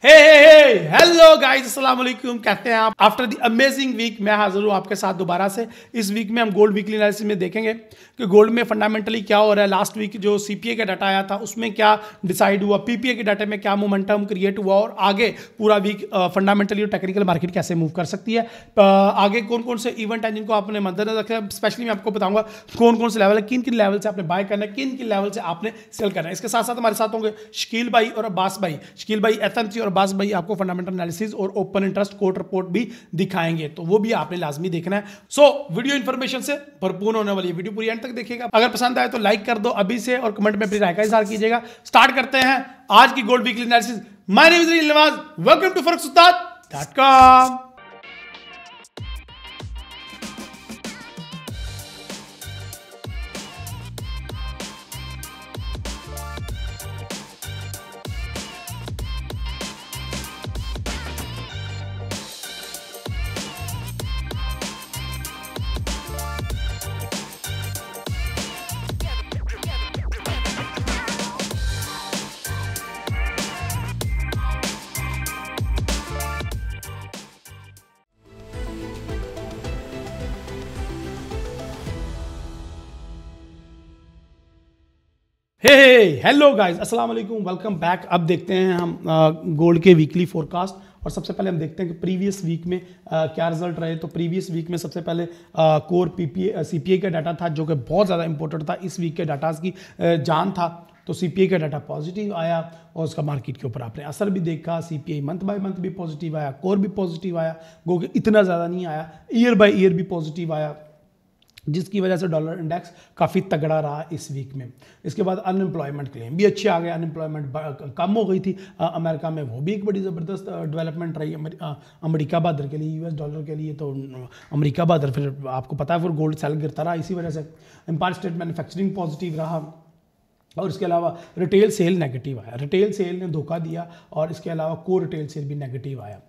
Hey, hey, hey! Hello guys अस्सलाम वालेकुम कहते हैं आप आफ्टर द अमेजिंग वीक मैं हाजिर हूँ आपके साथ दोबारा से इस वीक में हम गोल्ड वीकली एनालिसिस में देखेंगे कि गोल्ड में फंडामेंटली क्या हो रहा है लास्ट वीक जो सीपीए का डाटा आया था उसमें क्या डिसाइड हुआ पीपीए के डाटा में क्या मोमेंटम क्रिएट हुआ और आगे पूरा वीक फंडामेंटली uh, और टेक्निकल मार्केट कैसे मूव कर सकती है uh, आगे कौन कौन से इवेंट हैं जिनको आपने मद्देनजर रखा है स्पेशली मैं आपको बताऊंगा कौन कौन से लेवल है किन किन लेवल से आपने बाय करना है किन किन लेवल से आपने सेल करना है इसके साथ साथ हमारे साथ होंगे शकील भाई और अब्बास भाई शकील भाई एफ और अब्बास भाई आपको फंडामेंटल एनालिसिस और ओपन इंटरेस्ट कोर्ट रिपोर्ट भी दिखाएंगे तो वो भी आपने लाजमी देखना है सो so, वीडियो इन्फॉर्मेशन से भरपूर होने वाली वीडियो पूरी एंड तक देखिएगा अगर पसंद आए तो लाइक कर दो अभी से और कमेंट में अपनी राय का इजार कीजिएगा स्टार्ट करते हैं आज की gold weekly analysis my name is welcome to फरक सुत्ता डॉट कॉम हेलो गाइस अस्सलाम वालेकुम वेलकम बैक अब देखते हैं हम गोल्ड के वीकली फोरकास्ट और सबसे पहले हम देखते हैं कि प्रीवियस वीक में आ, क्या रिजल्ट रहे तो प्रीवियस वीक में सबसे पहले आ, कोर पीपीए सीपीए का डाटा था जो कि बहुत ज़्यादा इंपॉर्टेंट था इस वीक के डाटाज की जान था तो सी पी का डाटा पॉजिटिव आया और उसका मार्केट के ऊपर आपने असर भी देखा C P I month by month भी पॉजिटिव आया कोर भी पॉजिटिव आया गो इतना ज़्यादा नहीं आया ईयर बाई ईयर भी पॉजिटिव आया जिसकी वजह से डॉलर इंडेक्स काफ़ी तगड़ा रहा इस वीक में इसके बाद अनएम्प्लॉयमेंट क्लेम भी अच्छे आ गए अनएम्प्लॉयमेंट कम हो गई थी आ, अमेरिका में वो भी एक बड़ी ज़बरदस्त डेवलपमेंट रही अमेरिका बहादुर के लिए यूएस डॉलर के लिए तो अमेरिका बहादुर फिर आपको पता है फिर गोल्ड सेल गिरता रहा इसी वजह से एम्पायर स्टेट मैन्युफैक्चरिंग पॉजिटिव रहा और इसके अलावा रिटेल सेल नेगेटिव आया रिटेल सेल ने धोखा दिया और इसके अलावा कोर रिटेल सेल भी नेगेटिव आया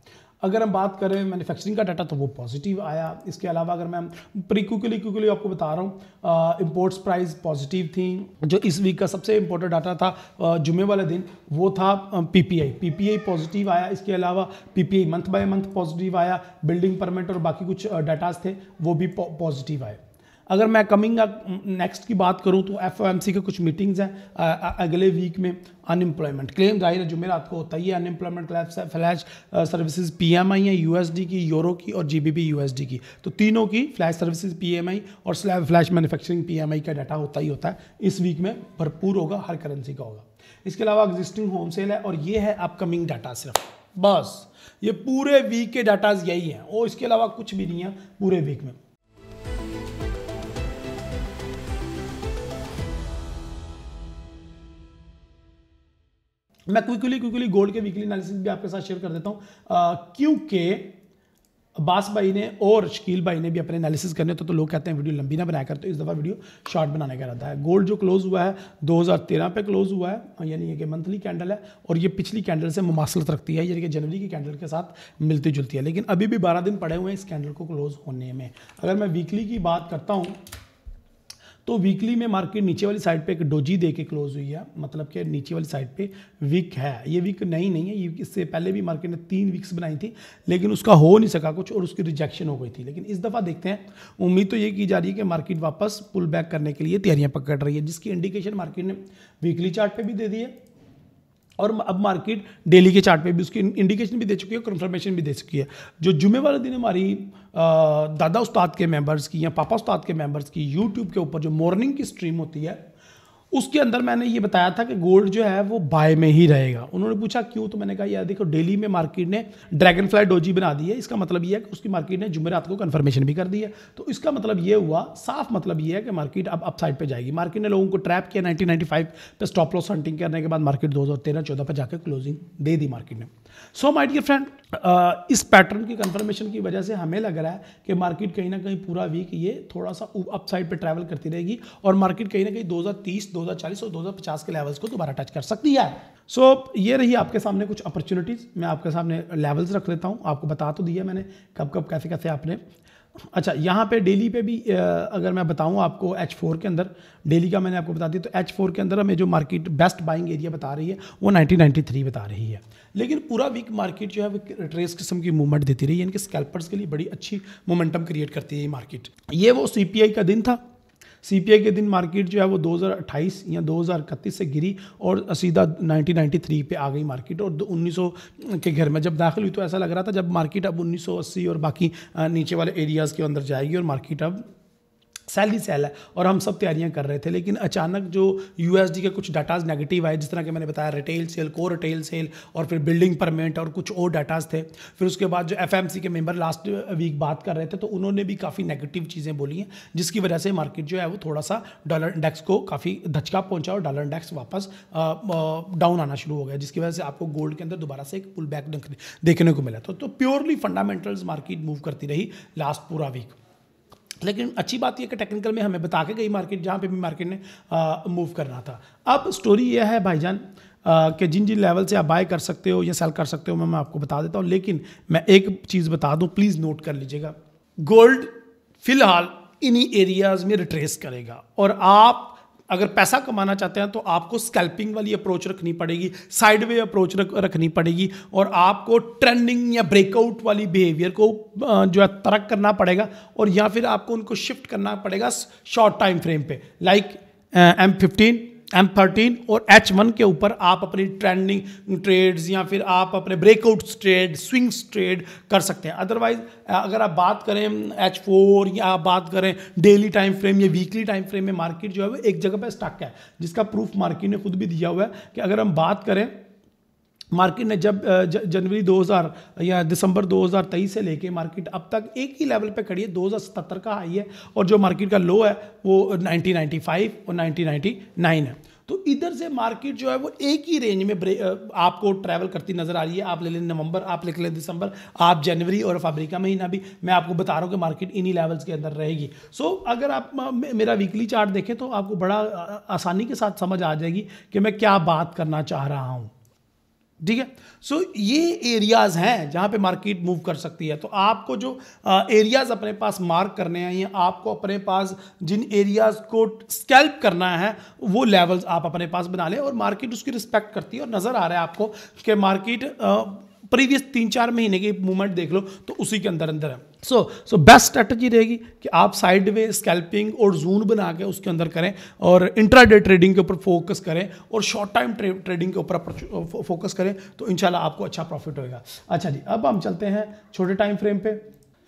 अगर हम बात करें मैन्युफैक्चरिंग का डाटा तो वो पॉजिटिव आया इसके अलावा अगर मैं प्रिक्विकली क्यूकली आपको बता रहा हूँ इम्पोर्ट्स प्राइस पॉजिटिव थी जो इस वीक का सबसे इम्पोर्टेंट डाटा था जुमे वाले दिन वो था पीपीआई पीपीआई पॉजिटिव आया इसके अलावा PPI month by month positive आया बिल्डिंग परमिट और बाकी कुछ डाटाज थे वो भी पॉजिटिव आए अगर मैं कमिंग नेक्स्ट mm, की बात करूँ तो एफ के कुछ मीटिंग्स हैं अगले वीक में अनएम्प्लॉयमेंट क्लेम जाहिर है मेरा आपको होता ही है अनएम्प्लॉयमेंट क्लैप्स है फ्लैश सर्विसेज पीएमआई है यूएसडी की यूरो की और जीबीबी यूएसडी की तो तीनों की फ्लैश सर्विसेज पीएमआई और फ्लैश मैन्युफैक्चरिंग पीएमआई का डाटा होता ही होता है इस वीक में भरपूर होगा हर करेंसी का होगा इसके अलावा एग्जिस्टिंग होम सेल है और ये है अपकमिंग डाटा सिर्फ बस ये पूरे वीक के डाटाज यही हैं और इसके अलावा कुछ भी नहीं है पूरे वीक में मैं क्विकली क्विकली गोल्ड के वीकली एनालिसिस भी आपके साथ शेयर कर देता हूँ क्योंकि अब्बास भाई ने और शकील भाई ने भी अपने एनालिसिस करने तो, तो लोग कहते हैं वीडियो लंबी ना बनाया करते तो इस दफ़ा वीडियो शॉर्ट बनाने का रहता है गोल्ड जो क्लोज़ हुआ है 2013 पे क्लोज़ हुआ है यानी कि मंथली कैंडल है और ये पिछली कैंडल से मुमासलत रखती है यानी कि जनवरी की कैंडल के साथ मिलती जुलती है लेकिन अभी भी बारह दिन पड़े हुए हैं इस कैंडल को क्लोज़ होने में अगर मैं वीकली की बात करता हूँ तो वीकली में मार्केट नीचे वाली साइड पे एक डोजी दे के क्लोज हुई है मतलब कि नीचे वाली साइड पे वीक है ये वीक नई नहीं है ये इससे पहले भी मार्केट ने तीन वीक्स बनाई थी लेकिन उसका हो नहीं सका कुछ और उसकी रिजेक्शन हो गई थी लेकिन इस दफ़ा देखते हैं उम्मीद तो ये की जा रही है कि मार्केट वापस पुल बैक करने के लिए तैयारियाँ पकड़ रही है जिसकी इंडिकेशन मार्केट ने वीकली चार्ट भी दे दी है और अब मार्केट डेली के चार्ट पे भी उसकी इंडिकेशन भी दे चुकी है कंफर्मेशन भी दे चुकी है जो जुमे वाले दिन हमारी दादा उस्ताद के मेंबर्स की या पापा उस्ताद के मेंबर्स की यूट्यूब के ऊपर जो मॉर्निंग की स्ट्रीम होती है उसके अंदर मैंने ये बताया था कि गोल्ड जो है वो बाय में ही रहेगा उन्होंने पूछा क्यों तो मैंने कहा यार देखो डेली में मार्केट ने ड्रैगन फ्लाई डोजी बना दी है इसका मतलब ये है कि उसकी मार्केट ने जुमेरात को कन्फर्मेशन भी कर दी है तो इसका मतलब ये हुआ साफ मतलब ये है कि मार्केट अब अपसाइड पे जाएगी मार्केट ने लोगों को ट्रैप किया नाइनटीन पे फाइव पर स्टॉप लॉस हंटिंग करने के बाद मार्केट दो हज़ार तेरह चौदह पर जाकर क्लोजिंग दे दी मार्केट ने सो माई डियर फ्रेंड इस पैटर्न की कन्फर्मेशन की वजह से हमें लग रहा है कि मार्केट कहीं ना कहीं पूरा वीक ये थोड़ा सा अपसाइड पर ट्रैवल करती रहेगी और मार्केट कहीं ना कहीं दो हज़ार तीस 2040 और 2050 के लेवल्स को दोबारा टच कर सकती है सो so, ये रही आपके सामने कुछ अपॉर्चुनिटीज़ मैं आपके सामने लेवल्स रख लेता हूँ आपको बता तो दिया मैंने कब कब कैसे कैसे आपने अच्छा यहाँ पे डेली पे भी अगर मैं बताऊँ आपको एच फोर के अंदर डेली का मैंने आपको बता दिया तो एच फोर के अंदर हमें जो मार्केट बेस्ट बाइंग एरिया बता रही है वो नाइनटीन थ्री बता रही है लेकिन पूरा वीक मार्केट जो है वो ट्रेस किस्म की मूवमेंट देती रही है इनके स्कैल्पर्स के लिए बड़ी अच्छी मोमेंटम क्रिएट करती है ये मार्केट ये वो सी का दिन था सी के दिन मार्केट जो है वो 2028 या 2031 से गिरी और सीधा 1993 पे आ गई मार्केट और 1900 के घर में जब दाखिल हुई तो ऐसा लग रहा था जब मार्केट अब 1980 और बाकी नीचे वाले एरियाज़ के अंदर जाएगी और मार्केट अब सेल ही सेल है और हम सब तैयारियां कर रहे थे लेकिन अचानक जो यू के कुछ डाटाज नेगेटिव आए जिस तरह के मैंने बताया retail sale core retail sale और फिर बिल्डिंग परमेंट और कुछ और डाटाज थे फिर उसके बाद जो एफ के मेंबर लास्ट वीक बात कर रहे थे तो उन्होंने भी काफ़ी नेगेटिव चीज़ें बोली हैं जिसकी वजह से मार्केट जो है वो थोड़ा सा डॉलर इंडेक्स को काफ़ी धचका पहुंचा और डॉलर इंडेक्स वापस डाउन आना शुरू हो गया जिसकी वजह से आपको गोल्ड के अंदर दोबारा से एक पुल बैक देखने को मिला था तो प्योरली फंडामेंटल्स मार्केट मूव करती रही लास्ट पूरा वीक लेकिन अच्छी बात यह कि टेक्निकल में हमें बता के गई मार्केट जहाँ पे भी मार्केट ने मूव करना था अब स्टोरी यह है भाईजान कि जिन जिन लेवल से आप बाय कर सकते हो या सेल कर सकते हो मैं मैं आपको बता देता हूँ लेकिन मैं एक चीज़ बता दूँ प्लीज़ नोट कर लीजिएगा गोल्ड फिलहाल इन्हीं एरियाज़ में रिट्रेस करेगा और आप अगर पैसा कमाना चाहते हैं तो आपको स्कैल्पिंग वाली अप्रोच रखनी पड़ेगी साइडवे अप्रोच रख रखनी पड़ेगी और आपको ट्रेंडिंग या ब्रेकआउट वाली बिहेवियर को जो है तरक करना पड़ेगा और या फिर आपको उनको शिफ्ट करना पड़ेगा शॉर्ट टाइम फ्रेम पे like M fifteen M thirteen और एच वन के ऊपर आप अपनी ट्रेंडिंग ट्रेड्स या फिर आप अपने ब्रेकआउट ट्रेड स्विंग्स ट्रेड कर सकते हैं अदरवाइज अगर आप बात करें एच फोर या आप बात करें डेली टाइम फ्रेम या वीकली टाइम फ्रेम में मार्केट जो है वो एक जगह पर स्टक है जिसका प्रूफ मार्केट ने खुद भी दिया हुआ है कि अगर हम बात करें मार्केट ने जब जनवरी 2000 या दिसंबर 2023 से लेके मार्केट अब तक एक ही लेवल पे खड़ी है 2077 का हाई है और जो मार्केट का लो है वो 1995 और 1999 है तो इधर से मार्केट जो है वो एक ही रेंज में आपको ट्रैवल करती नज़र आ रही है आप ले लें नवंबर आप ले लें दिसंबर आप जनवरी और फरवरी का महीना भी मैं आपको बता रहा हूँ कि मार्केट इन्हीं लेवल्स के अंदर रहेगी सो so, अगर आप मेरा वीकली चार्ट देखें तो आपको बड़ा आसानी के साथ समझ आ जाएगी कि मैं क्या बात करना चाह रहा हूँ ठीक है सो ये एरियाज़ हैं जहाँ पे मार्केट मूव कर सकती है तो आपको जो एरियाज़ अपने पास मार्क करने हैं या आपको अपने पास जिन एरियाज़ को स्कैल्प करना है वो लेवल्स आप अपने पास बना लें और मार्केट उसकी रिस्पेक्ट करती है और नज़र आ रहा है आपको कि मार्केट प्रीवियस तीन चार महीने की मूवमेंट देख लो तो उसी के अंदर अंदर है सो सो बेस्ट स्ट्रैटेजी रहेगी कि आप साइड वे स्कैल्पिंग और जून बना के उसके अंदर करें और इंट्राडे ट्रेडिंग के ऊपर फोकस करें और शॉर्ट टाइम ट्रेडिंग के ऊपर फोकस करें तो इनशाला आपको अच्छा प्रॉफिट होगा अच्छा जी अब हम चलते हैं छोटे टाइम फ्रेम पे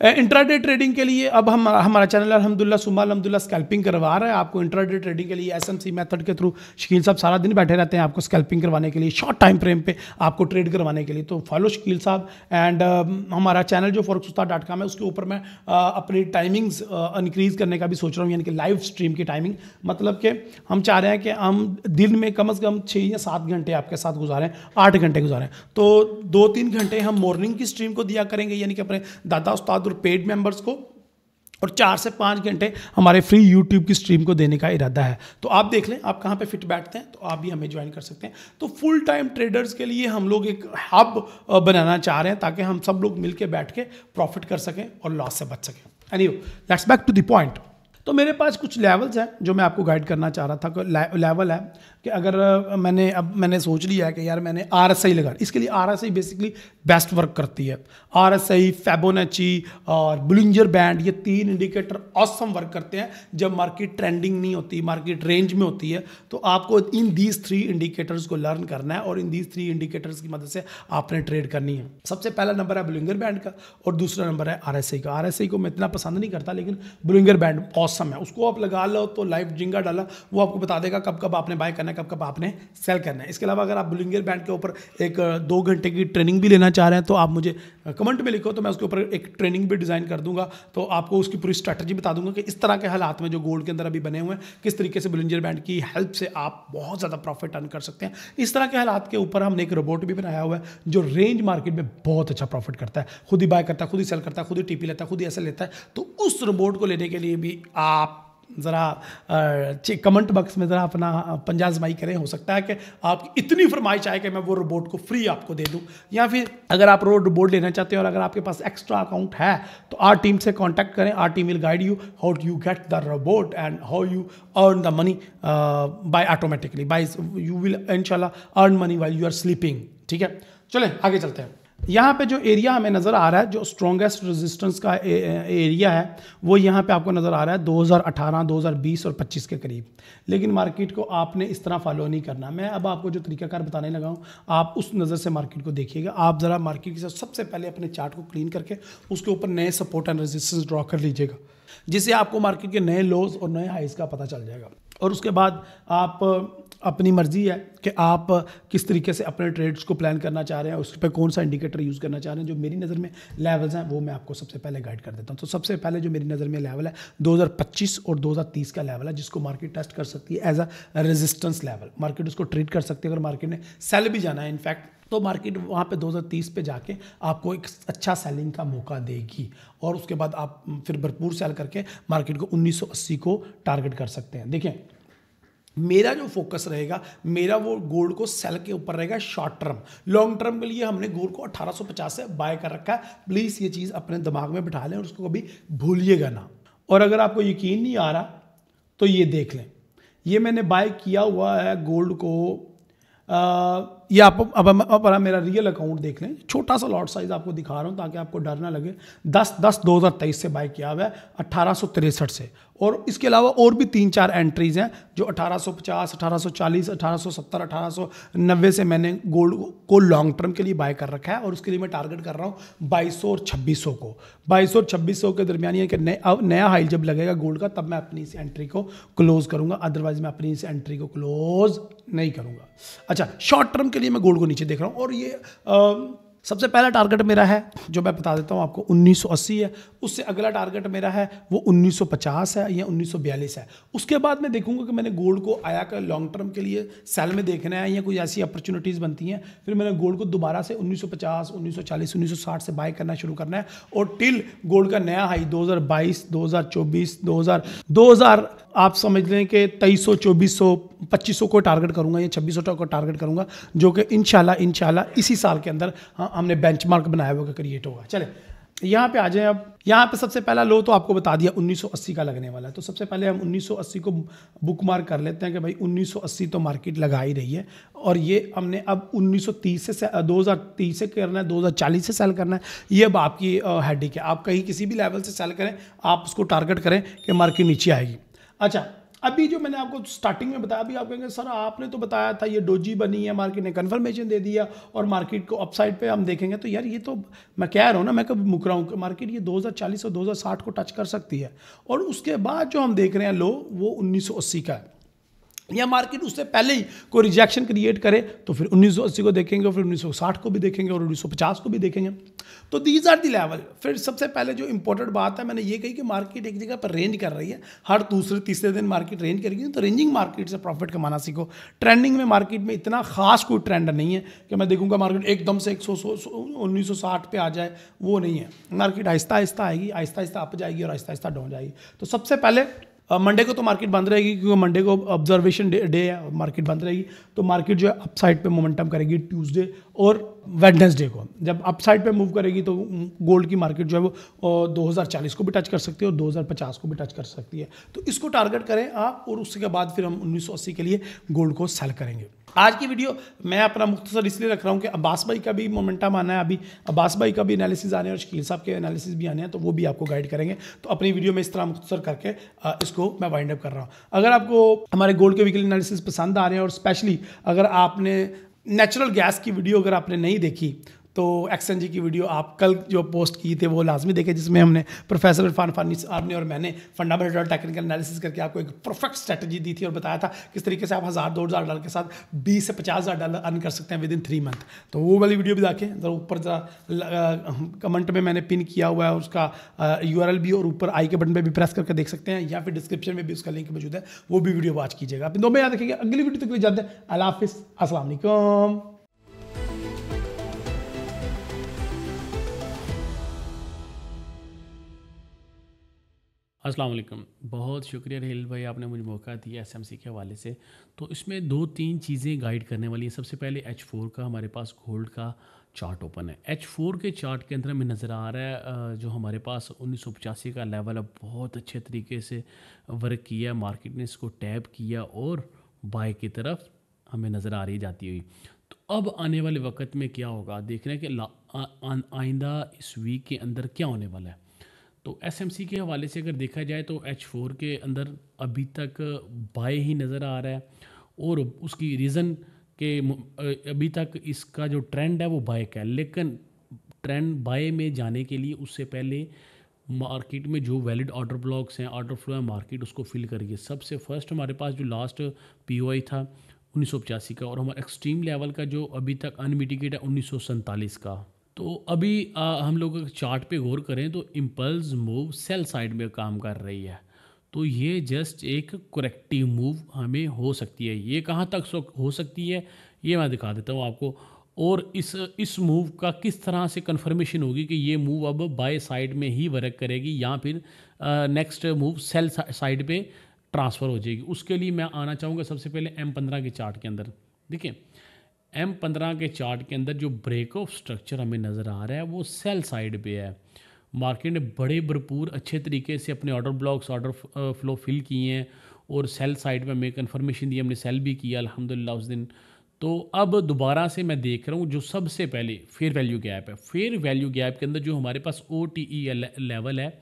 इंट्राडे ट्रेडिंग के लिए अब हम हमारा चैनल अलहमदिल्ला सुमा अलहमदिल्ला स्कैल्पिंग करवा रहा है आपको इंट्राडे ट्रेडिंग के लिए एस मेथड के थ्रू शकील साहब सारा दिन बैठे रहते हैं आपको स्कैल्पिंग करवाने के लिए शॉर्ट टाइम फ्रेम पे आपको ट्रेड करवाने के लिए तो फॉलो शकील साहब एंड um, हमारा चैनल जो फॉरक्सुस्ता डॉट कॉम है उसके ऊपर मैं अपनी टाइमिंग्स इंक्रीज़ करने का भी सोच रहा हूँ यानी कि लाइव स्ट्रीम की टाइमिंग मतलब कि हम चाह रहे हैं कि हम दिन में कम अज़ कम छः या सात घंटे आपके साथ गुजारें आठ घंटे गुजारें तो दो तीन घंटे हम मॉर्निंग की स्ट्रीम को दिया करेंगे यानी कि अपने दादा उस्ताद लाख पेड मेंबर्स को और चार से पाँच घंटे हमारे फ्री यूट्यूब की स्ट्रीम को देने का इरादा है तो आप देख लें आप कहाँ पे फिट बैठते हैं तो आप भी हमें ज्वाइन कर सकते हैं तो फुल टाइम ट्रेडर्स के लिए हम लोग एक हब बनाना चाह रहे हैं ताकि हम सब लोग मिल बैठ के प्रॉफिट कर सकें और लॉस से बच सकें any let's back to the point तो मेरे पास कुछ लेवल्स हैं जो मैं आपको गाइड करना चाह रहा था लेवल है कि अगर मैंने अब मैंने सोच लिया है कि यार मैंने आर एस आई लगा इसके लिए R S I basically best work करती है आर एस आई फेबोनाची और बुलिंजर बैंड ये तीन इंडिकेटर ऑसम वर्क करते हैं जब मार्केट ट्रेंडिंग नहीं होती मार्केट रेंज में होती है तो आपको इन दीज थ्री इंडिकेटर्स को लर्न करना है और इन दीज थ्री इंडिकेटर्स की मदद से आपने ट्रेड करनी है सबसे पहला नंबर है बुलिंगर बैंड का और दूसरा नंबर है आर एस आई का आर एस आई को मैं इतना पसंद नहीं करता लेकिन बुलिंगर बैंड ऑसम है उसको आप लगा लो तो लाइव जिंगा डाला वो आपको बता देगा कब कब आपने बाय करना करना है कब कब आपने सेल करना है इसके अलावा अगर आप बुलिंगर बैंड के ऊपर एक दो घंटे की ट्रेनिंग भी लेना चाह रहे हैं तो आप मुझे कमेंट में लिखो तो मैं उसके ऊपर एक ट्रेनिंग भी डिज़ाइन कर दूंगा तो आपको उसकी पूरी स्ट्रैटेजी बता दूंगा कि इस तरह के हालात में जो गोल्ड के अंदर अभी बने हुए हैं किस तरीके से बुलिंजर बैंड की हेल्प से आप बहुत ज़्यादा प्रॉफिट अर्न कर सकते हैं इस तरह के हालात के ऊपर हमने एक रोबोट भी बनाया हुआ है जो रेंज मार्केट में बहुत अच्छा प्रॉफिट करता है खुद ही बाय करता है खुद ही सेल करता है खुद ही टीपी लेता है खुद ही ऐसे लेता है तो उस रोबोट को लेने के लिए भी आप જરા કમેન્ટ બક્સ મે જરા અપના પંજા જમાઈ કરે હો સકતા હૈ કે આપ ઇતની ફરમાઈ ચાહે કે મે વો રોબોટ કો ફ્રી આપકો દે દું યા ફિર અગર આપ રોબ બોટ લેના ચાહતે હો ઔર અગર આપકે પાસ એક્સ્ટ્રા એકાઉન્ટ હૈ તો આર ટીમ સે કોન્ટેક્ટ કરે RT will guide you how to get the robot and how you earn the money by automatically by you will ઇનશાલ્લા earn money while you are sleeping ઠીક હૈ ચલે આગે ચલતે હૈ यहाँ पे जो एरिया हमें नज़र आ रहा है जो स्ट्रॉन्गेस्ट रेजिस्टेंस का ए, ए, एरिया है वो यहाँ पे आपको नज़र आ रहा है 2018, 2020 और 25 के करीब लेकिन मार्केट को आपने इस तरह फॉलो नहीं करना मैं अब आपको जो तरीकाकार बताने लगा हूँ आप उस नज़र से मार्केट को देखिएगा आप ज़रा मार्केट के साथ सबसे पहले अपने चार्ट को क्लीन करके उसके ऊपर नए सपोर्ट एंड रजिस्टेंस ड्रॉ कर लीजिएगा जिससे आपको मार्केट के नए लोज और नए हाइज का पता चल जाएगा और उसके बाद आप अपनी मर्ज़ी है कि आप किस तरीके से अपने ट्रेड्स को प्लान करना चाह रहे हैं उस पर कौन सा इंडिकेटर यूज़ करना चाह रहे हैं जो मेरी नज़र में लेवल्स हैं वो मैं आपको सबसे पहले गाइड कर देता हूँ तो सबसे पहले जो मेरी नज़र में लेवल है 2025 और 2030 का लेवल है जिसको मार्केट टेस्ट कर सकती है as a resistance level market उसको ट्रीट कर सकती है अगर मार्केट ने सेल भी जाना है इनफैक्ट तो मार्केट वहाँ पे 2030 पे जाके आपको एक अच्छा सेलिंग का मौका देगी और उसके बाद आप फिर भरपूर सेल करके मार्केट को 1980 को टारगेट कर सकते हैं देखें मेरा जो फोकस रहेगा मेरा वो गोल्ड को सेल के ऊपर रहेगा शॉर्ट टर्म लॉन्ग टर्म के लिए हमने गोल्ड को 1850 से बाय कर रखा है प्लीज़ ये चीज़ अपने दिमाग में बिठा लें और उसको कभी भूलिएगा ना और अगर आपको यकीन नहीं आ रहा तो ये देख लें ये मैंने बाय किया हुआ है गोल्ड को आ, ये आप अब अब आप मेरा रियल अकाउंट देख लें छोटा सा लॉट साइज आपको दिखा रहा हूँ ताकि आपको डर ना लगे दस दस दो हज़ार तेईस से बाय किया हुआ है अट्ठारह सौ तिरसठ से और इसके अलावा और भी तीन चार एंट्रीज हैं जो अठारह अठारह अठारह पचास चालीस सत्तर अठारह सौ नब्बे से मैंने गोल्ड को लॉन्ग टर्म के लिए बाय कर रखा है और उसके लिए मैं टारगेट कर रहा हूँ बाईस और छब्बीस सौ को बाईस और छब्बीस सौ के दरमियान ये कि नया नया हाई जब लगेगा गोल्ड का तब मैं अपनी इस एंट्री को क्लोज़ करूँगा अदरवाइज़ मैं अपनी इस एंट्री को क्लोज़ नहीं करूँगा अच्छा शॉर्ट टर्म के चलिए मैं गोल्ड को नीचे देख रहा हूँ और ये सबसे पहला टारगेट मेरा है जो मैं बता देता हूँ आपको 1980 है उससे अगला टारगेट मेरा है वो 1950 है या 1942 है उसके बाद मैं देखूंगा कि मैंने गोल्ड को आया कर लॉन्ग टर्म के लिए सेल में देखना है या कोई ऐसी अपॉर्चुनिटीज़ बनती हैं फिर मैंने गोल्ड को दोबारा से 1950 1940 1960 से बाय करना शुरू करना है और टिल गोल्ड का नया हाई 2022 2024 दो 2000 आप समझ लें कि तेईस सौ चौबीस सौ पच्चीस सौ को टारगेट करूंगा या छब्बीस सौ को टारगेट करूंगा जो कि इन इनशाला इसी साल के अंदर हाँ हमने मार्क बनाया होगा क्रिएट होगा चले यहाँ पे आ जाए अब यहाँ पे सबसे पहला लो तो आपको बता दिया 1980 का लगने वाला है तो सबसे पहले हम 1980 को बुक मार्क कर लेते हैं कि भाई 1980 तो मार्केट लगा ही रही है और ये हमने अब 1930 से 2030 से करना है 2040 से सेल करना है ये अब आपकी हेडिक है आप कहीं किसी भी लेवल से सेल करें आप उसको टारगेट करें कि मार्केट नीचे आएगी अच्छा अभी जो मैंने आपको स्टार्टिंग में बताया अभी आप कहेंगे सर आपने तो बताया था ये डोजी बनी है मार्केट ने कन्फर्मेशन दे दिया और मार्केट को अपसाइड पे हम देखेंगे तो यार ये तो मैं कह रहा हूँ ना मैं कभी मुक रहा हूँ मार्केट ये 2040 और 2060 को टच कर सकती है और उसके बाद जो हम देख रहे हैं लो वो 1980 का है या मार्केट उससे पहले ही कोई रिजेक्शन क्रिएट करे तो फिर 1980 को देखेंगे फिर 1960 को भी देखेंगे और 1950 को भी देखेंगे तो दीज आर दी लेवल फिर सबसे पहले जो इंपॉर्टेंट बात है मैंने ये कही कि मार्केट एक जगह पर रेंज कर रही है हर दूसरे तीसरे दिन मार्केट रेंज करेगी तो रेंजिंग मार्केट से प्रॉफिट कमाना सीखो ट्रेंडिंग में मार्केट में इतना खास कोई ट्रेंड नहीं है कि मैं देखूंगा मार्केट एकदम से एक सौ उन्नीस पे आ जाए वो नहीं है मार्केट आहिस्ता आहिस्ता आएगी आहिस्ता आहिस्ता अप जाएगी और आहिस्ता आहिस्ता डाउन जाएगी तो सबसे पहले मंडे को तो मार्केट बंद रहेगी क्योंकि मंडे को ऑब्जर्वेशन डे है मार्केट बंद रहेगी तो मार्केट जो है अपसाइड पे मोमेंटम करेगी ट्यूसडे और वेडनेसडे को जब अपसाइड पे मूव करेगी तो गोल्ड की मार्केट जो है वो दो को भी टच कर सकती है और 2050 को भी टच कर सकती है तो इसको टारगेट करें आप और उसके बाद फिर हम 1980 के लिए गोल्ड को सेल करेंगे आज की वीडियो मैं अपना मुख्तसर इसलिए रख रहा हूँ कि अब्बास भाई का भी मोमेंटम आना है अभी अब्बास भाई का भी एनालिसिस आने हैं और शकील साहब के एनालिसिस भी आने हैं तो वो भी आपको गाइड करेंगे तो अपनी वीडियो में इस तरह मुख्तसर करके इसको मैं वाइंड अप कर रहा हूँ अगर आपको हमारे गोल्ड के वीकली एनालिसिस पसंद आ रहे हैं और स्पेशली अगर आपने नेचुरल गैस की वीडियो अगर आपने नहीं देखी तो एक्सन जी की वीडियो आप कल जो पोस्ट की थी वो लाजमी देखे जिसमें हमने प्रोफेसर इरफान फानी साहब ने और मैंने फंडामेंटल टेक्निकल एनालिसिस करके आपको एक परफेक्ट स्ट्रैटेजी दी थी और बताया था किस तरीके से आप हज़ार दो हज़ार डॉलर के साथ बीस से पचास हज़ार डॉलर अर्न कर सकते हैं विद इन थ्री मंथ तो वो वाली वीडियो भी जाके ज़रा ऊपर ज़रा कमेंट में मैंने पिन किया हुआ है उसका यू भी और ऊपर आई के बटन पर भी प्रेस करके देख सकते हैं या फिर डिस्क्रिप्शन में भी उसका लिंक मौजूद है वो भी वीडियो वॉच कीजिएगा अपने दो में याद रखेंगे अगली वीडियो तक तो जाते हैं अल्लाह असलम अस्सलाम वालेकुम बहुत शुक्रिया रहील भाई आपने मुझे मौका दिया सी के हवाले से तो इसमें दो तीन चीज़ें गाइड करने वाली हैं सबसे पहले एच फोर का हमारे पास गोल्ड का चार्ट ओपन है एच फोर के चार्ट के अंदर हमें नज़र आ रहा है जो हमारे पास उन्नीस का लेवल अब बहुत अच्छे तरीके से वर्क किया मार्केट ने इसको टैप किया और बाय की तरफ हमें नज़र आ रही जाती हुई तो अब आने वाले वक्त में क्या होगा देख रहे हैं कि आइंदा इस वीक के अंदर क्या होने वाला है तो सी के हवाले से अगर देखा जाए तो एच फोर के अंदर अभी तक बाय ही नज़र आ रहा है और उसकी रीज़न के अभी तक इसका जो ट्रेंड है वो बाय का है लेकिन ट्रेंड बाय में जाने के लिए उससे पहले मार्केट में जो वैलिड ऑर्डर ब्लॉक्स हैं ऑर्डर फ्लो है मार्केट उसको फिल करिए सबसे फर्स्ट हमारे पास जो लास्ट पी था उन्नीस का और हमारा एक्सट्रीम लेवल का जो अभी तक अनमिटिकेट है उन्नीस का तो अभी आ, हम लोग चार्ट पे गौर करें तो इम्पल्स मूव सेल साइड में काम कर रही है तो ये जस्ट एक करेक्टिव मूव हमें हो सकती है ये कहाँ तक हो सकती है ये मैं दिखा देता हूँ आपको और इस इस मूव का किस तरह से कन्फर्मेशन होगी कि ये मूव अब बाय साइड में ही वर्क करेगी या फिर नेक्स्ट मूव सेल साइड पे ट्रांसफ़र हो जाएगी उसके लिए मैं आना चाहूँगा सबसे पहले एम पंद्रह के चार्ट के अंदर देखिए एम पंद्रह के चार्ट के अंदर जो ब्रेक ऑफ स्ट्रक्चर हमें नज़र आ रहा है वो सेल साइड पे है मार्केट ने बड़े भरपूर अच्छे तरीके से अपने order blocks order flow fill किए हैं और सेल साइड पे हमें कन्फर्मेशन दी हमने सेल भी किया अलहमदिल्ला उस दिन तो अब दोबारा से मैं देख रहा हूँ जो सबसे पहले फेयर वैल्यू गैप है फेयर वैल्यू गैप के अंदर जो हमारे पास ओ टी ई लेवल है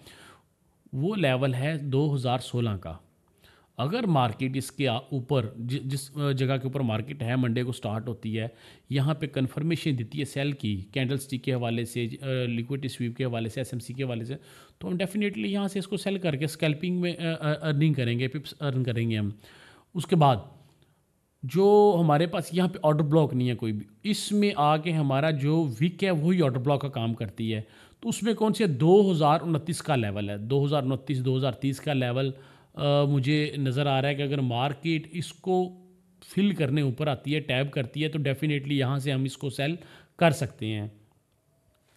वो लेवल है 2016 का अगर मार्केट इसके ऊपर जिस जगह के ऊपर मार्केट है मंडे को स्टार्ट होती है यहाँ पे कंफर्मेशन देती है सेल की कैंडल स्टिक के हवाले से लिक्विड स्वीप के हवाले से एसएमसी के हवाले से तो हम डेफिनेटली यहाँ से इसको सेल करके स्कैल्पिंग में अर्निंग करेंगे पिप्स अर्न करेंगे हम उसके बाद जो हमारे पास यहाँ पे ऑर्डर ब्लॉक नहीं है कोई भी इसमें आके हमारा जो वीक है वही ऑर्डर ब्लॉक का काम करती है तो उसमें कौन से दो हज़ार उनतीस का लेवल है दो हज़ार उनतीस दो हज़ार तीस का लेवल आ, मुझे नज़र आ रहा है कि अगर मार्केट इसको फिल करने ऊपर आती है टैब करती है तो डेफ़िनेटली यहाँ से हम इसको सेल कर सकते हैं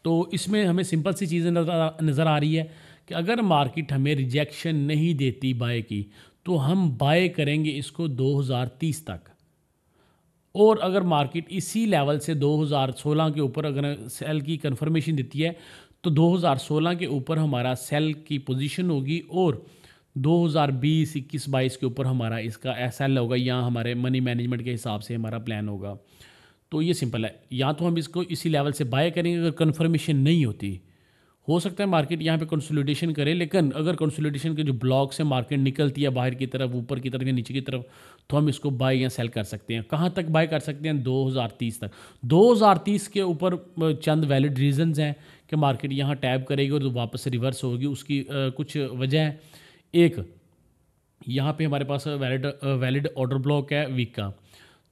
तो इसमें हमें सिंपल सी चीज़ें नज़र आ रही है कि अगर मार्केट हमें रिजेक्शन नहीं देती बाय की तो हम बाय करेंगे इसको 2030 तक और अगर मार्केट इसी लेवल से 2016 के ऊपर अगर सेल की कंफर्मेशन देती है तो 2016 के ऊपर हमारा सेल की पोजीशन होगी और 2020 इक्कीस बाईस के ऊपर हमारा इसका एस एल होगा या हमारे मनी मैनेजमेंट के हिसाब से हमारा प्लान होगा तो ये सिंपल है या तो हम इसको इसी लेवल से बाय करेंगे अगर कन्फर्मेशन नहीं होती हो सकता है मार्केट यहाँ पे कंसोलिडेशन करे लेकिन अगर कंसोलिडेशन के जो ब्लॉक से मार्केट निकलती है बाहर की तरफ ऊपर की तरफ या नीचे की तरफ तो हम इसको बाय या सेल कर सकते हैं कहाँ तक बाय कर सकते हैं 2030 तक 2030 के ऊपर चंद वैलिड रीजंस हैं कि मार्केट यहाँ टैब करेगी और तो वापस रिवर्स होगी उसकी आ, कुछ वजह है एक यहाँ पे हमारे पास वैलिड वैलिड ऑर्डर ब्लॉक है वीक का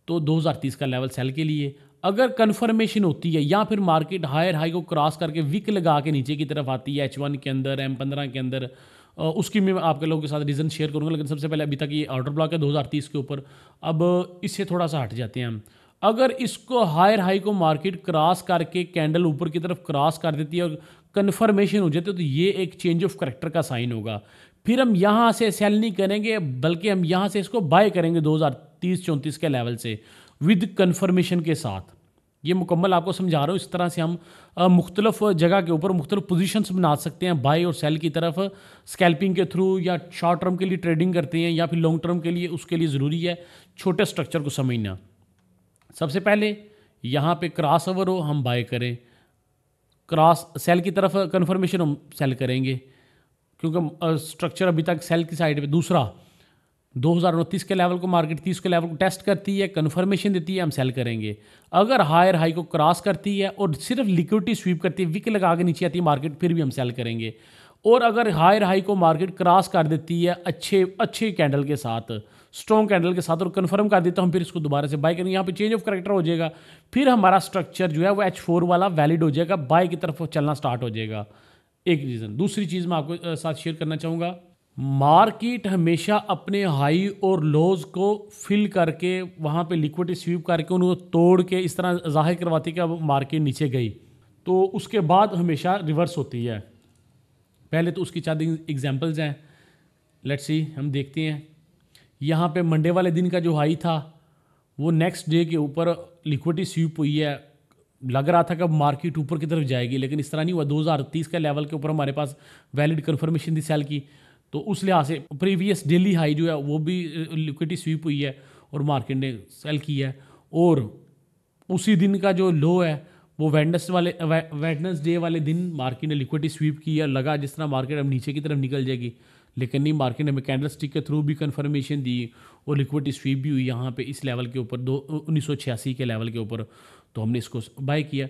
तो 2030 का लेवल सेल के लिए अगर कन्फर्मेशन होती है या फिर मार्केट हायर हाई को क्रॉस करके विक लगा के नीचे की तरफ आती है एच वन के अंदर एम पंद्रह के अंदर उसकी मैं आपके लोगों के साथ रीज़न शेयर करूँगा लेकिन सबसे पहले अभी तक ये ऑर्डर ब्लॉक है 2030 के ऊपर अब इससे थोड़ा सा हट जाते हैं हम अगर इसको हायर हाई को मार्केट क्रॉस करके कैंडल ऊपर की तरफ क्रॉस कर देती है और कन्फर्मेशन हो जाती है तो ये एक चेंज ऑफ करेक्टर का साइन होगा फिर हम यहाँ से सेल नहीं करेंगे बल्कि हम यहाँ से इसको बाय करेंगे 2030 34 के लेवल से विद कन्फर्मेशन के साथ ये मुकम्मल आपको समझा रहा हूँ इस तरह से हम मुख्तलफ जगह के ऊपर मुख्तलिफ पोजिशन बना सकते हैं बाई और सेल की तरफ स्कैल्पिंग के थ्रू या शॉर्ट टर्म के लिए ट्रेडिंग करते हैं या फिर लॉन्ग टर्म के लिए उसके लिए ज़रूरी है छोटे स्ट्रक्चर को समझना सबसे पहले यहाँ पर क्रॉस ओवर हो हम बाय करें क्रॉस सेल की तरफ कन्फर्मेशन हम सेल करेंगे क्योंकि स्ट्रक्चर अभी तक सेल की साइड पे दूसरा दो हज़ार उनतीस के लेवल को मार्केट तीस के लेवल को टेस्ट करती है कन्फर्मेशन देती है हम सेल करेंगे अगर हायर हाई को क्रॉस करती है और सिर्फ लिक्विडिटी स्वीप करती है विक लगा के नीचे आती है मार्केट फिर भी हम सेल करेंगे और अगर हायर हाई को मार्केट क्रॉस कर देती है अच्छे अच्छे कैंडल के साथ स्ट्रॉन्ग कैंडल के साथ और कन्फर्म कर देता हम फिर इसको दोबारा से बाय करेंगे यहाँ पे चेंज ऑफ करेक्टर हो जाएगा फिर हमारा स्ट्रक्चर जो है वो एच फोर वाला वैलिड हो जाएगा बाय की तरफ चलना स्टार्ट हो जाएगा एक रीज़न दूसरी चीज़ मैं आपको साथ शेयर करना चाहूँगा मार्केट हमेशा अपने हाई और लोज को फिल करके वहाँ पे लिक्विडिटी स्वीप करके उनको तोड़ के इस तरह जाहिर करवाती कि अब मार्केट नीचे गई तो उसके बाद हमेशा रिवर्स होती है पहले तो उसकी चार एग्जाम्पल्स हैं लेट्स सी हम देखते हैं यहाँ पे मंडे वाले दिन का जो हाई था वो नेक्स्ट डे के ऊपर लिक्विटी स्वीप हुई है लग रहा था कि अब मार्केट ऊपर की तरफ जाएगी लेकिन इस तरह नहीं हुआ 2030 के लेवल के ऊपर हमारे पास वैलिड कन्फर्मेशन थी सेल की तो उस लिहाज से प्रीवियस डेली हाई जो है वो भी लिक्विडिटी स्वीप हुई है और मार्केट ने सेल की है और उसी दिन का जो लो है वो वेडनेस वाले वे, वेडनेस डे वाले दिन मार्केट ने लिक्विडिटी स्वीप की है लगा जिस तरह मार्केट अब नीचे की तरफ निकल जाएगी लेकिन नहीं मार्केट ने हमें कैंडल स्टिक के थ्रू भी कन्फर्मेशन दी और लिक्विडिटी स्वीप भी हुई यहाँ पे इस लेवल के ऊपर दो उन्नीस के लेवल के ऊपर तो हमने इसको बाय किया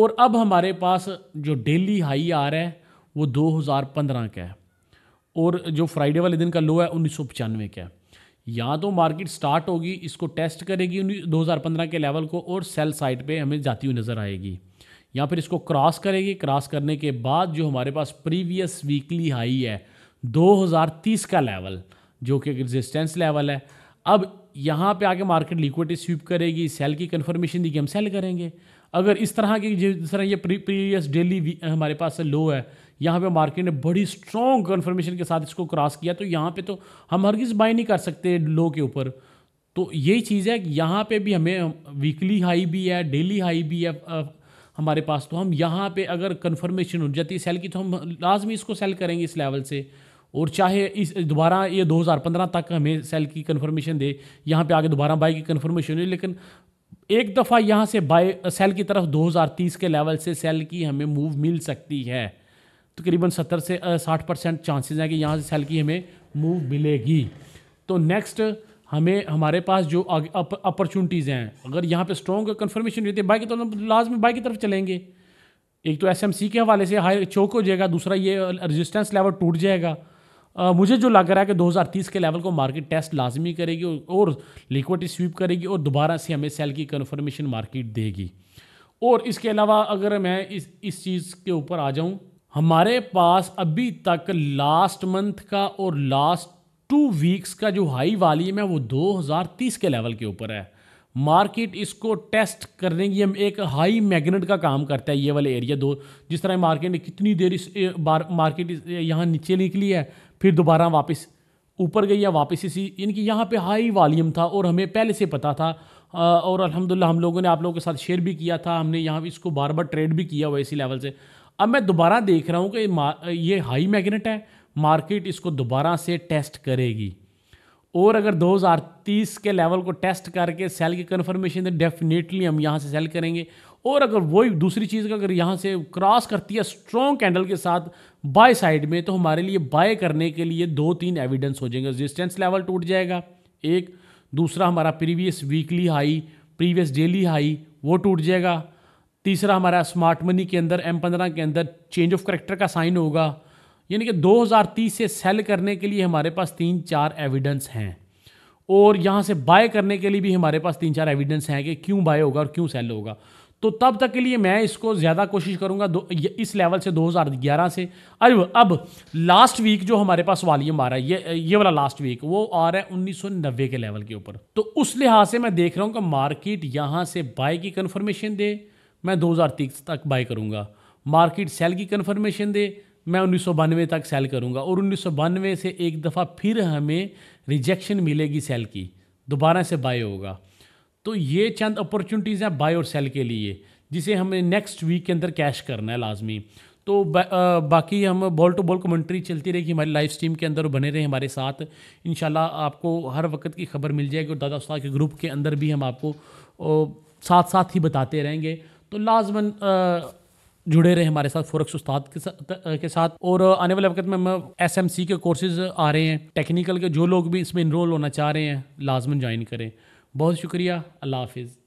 और अब हमारे पास जो डेली हाई आ रहा है वो 2015 का है और जो फ्राइडे वाले दिन का लो है उन्नीस का है या तो मार्केट स्टार्ट होगी इसको टेस्ट करेगी उन्नीस के लेवल को और सेल साइड पे हमें जाती हुई नज़र आएगी या फिर इसको क्रॉस करेगी क्रॉस करने के बाद जो हमारे पास प्रीवियस वीकली हाई है 2030 का लेवल जो कि रेजिस्टेंस लेवल है अब यहाँ पे आके मार्केट लिक्विडिटी स्वीप करेगी सेल की कन्फर्मेशन कि हम सेल करेंगे अगर इस तरह की जिस तरह ये प्रीवियस डेली हमारे पास लो है यहाँ पे मार्केट ने बड़ी स्ट्रॉन्ग कन्फर्मेशन के साथ इसको क्रॉस किया तो यहाँ पे तो हम हर किस बाई नहीं कर सकते लो के ऊपर तो यही चीज़ है कि यहाँ पे भी हमें वीकली हाई भी है डेली हाई भी है हमारे पास तो हम यहाँ पे अगर कन्फर्मेशन हो जाती है सेल की तो हम लाजमी इसको सेल करेंगे इस लेवल से और चाहे इस दोबारा ये 2015 तक हमें सेल की कन्फर्मेशन दे यहाँ पे आगे दोबारा बाई की कन्फर्मेशन हुई लेकिन एक दफ़ा यहाँ से बाय सेल की तरफ 2030 के लेवल से सेल की हमें मूव मिल सकती है तकरीबन तो सत्तर से साठ परसेंट चांसेज हैं कि यहाँ से सेल की हमें मूव मिलेगी तो नेक्स्ट हमें हमारे पास जो अपॉर्चुनिटीज़ हैं अगर यहाँ पे स्ट्रॉन्ग कन्फर्मेशन हुई थी बाई की तरफ तो लाजमी बाई की तरफ चलेंगे एक तो एस के हवाले से हाई चौक हो जाएगा दूसरा ये रजिस्टेंस लेवल टूट जाएगा मुझे जो लग रहा है कि 2030 के लेवल को मार्केट टेस्ट लाजमी करेगी और, लिक्विटी लिक्विडिटी स्वीप करेगी और दोबारा से हमें सेल की कन्फर्मेशन मार्केट देगी और इसके अलावा अगर मैं इस इस चीज़ के ऊपर आ जाऊं हमारे पास अभी तक लास्ट मंथ का और लास्ट टू वीक्स का जो हाई वाली है वो 2030 के लेवल के ऊपर है मार्केट इसको टेस्ट करने की हम एक हाई मैग्नेट का काम करता है ये वाले एरिया दो जिस तरह मार्केट ने कितनी देर इस बार मार्केट यहाँ नीचे निकली है फिर दोबारा वापस ऊपर गई या वापस इसी यानी कि यहाँ पे हाई वॉल्यूम था और हमें पहले से पता था और अल्हम्दुलिल्लाह हम लोगों ने आप लोगों के साथ शेयर भी किया था हमने यहाँ इसको बार बार ट्रेड भी किया हुआ इसी लेवल से अब मैं दोबारा देख रहा हूँ कि ये हाई मैगनेट है मार्केट इसको दोबारा से टेस्ट करेगी और अगर 2030 के लेवल को टेस्ट करके सेल की कन्फर्मेशन डेफिनेटली हम यहाँ से सेल करेंगे और अगर वही दूसरी चीज़ का अगर यहाँ से क्रॉस करती है स्ट्रॉन्ग कैंडल के साथ बाय साइड में तो हमारे लिए बाय करने के लिए दो तीन एविडेंस हो जाएंगे रेजिस्टेंस लेवल टूट जाएगा एक दूसरा हमारा previous weekly high previous daily high वो टूट जाएगा तीसरा हमारा स्मार्ट मनी के अंदर एम पंद्रह के अंदर चेंज ऑफ करेक्टर का साइन होगा यानी कि 2030 से सेल करने के लिए हमारे पास तीन चार एविडेंस हैं और यहाँ से बाय करने के लिए भी हमारे पास तीन चार एविडेंस हैं कि क्यों बाय होगा और क्यों सेल होगा तो तब तक के लिए मैं इसको ज़्यादा कोशिश करूँगा इस लेवल से 2011 से अब अब लास्ट वीक जो हमारे पास वॉल्यूम आ रहा है ये ये वाला लास्ट वीक वो आ रहा है उन्नीस के लेवल के ऊपर तो उस लिहाज से मैं देख रहा हूँ कि मार्केट यहाँ से बाय की कन्फर्मेशन दे मैं दो तक बाय करूँगा मार्केट सेल की कन्फर्मेशन दे मैं उन्नीस तक सेल करूँगा और उन्नीस से एक दफ़ा फिर हमें रिजेक्शन मिलेगी सेल की दोबारा से बाय होगा तो ये चंद अपॉर्चुनिटीज़ हैं बाय और सेल के लिए जिसे हमें नेक्स्ट वीक के अंदर कैश करना है लाजमी तो बा, आ, बाकी हम बॉल टू बॉल कमेंट्री चलती रहेगी हमारी लाइव स्ट्रीम के अंदर बने रहे हमारे साथ इन आपको हर वक्त की खबर मिल जाएगी और दादा उस्ताद के ग्रुप के अंदर भी हम आपको ओ, साथ साथ ही बताते रहेंगे तो लाजमन जुड़े रहे हमारे साथ फोरक्स उस्ताद के साथ, के साथ और आने वाले वक्त में एस एम सी के कोर्सेज आ रहे हैं टेक्निकल के जो लोग भी इसमें इनरोल होना चाह रहे हैं लाजमन ज्वाइन करें बहुत शुक्रिया अल्लाह हाफिज़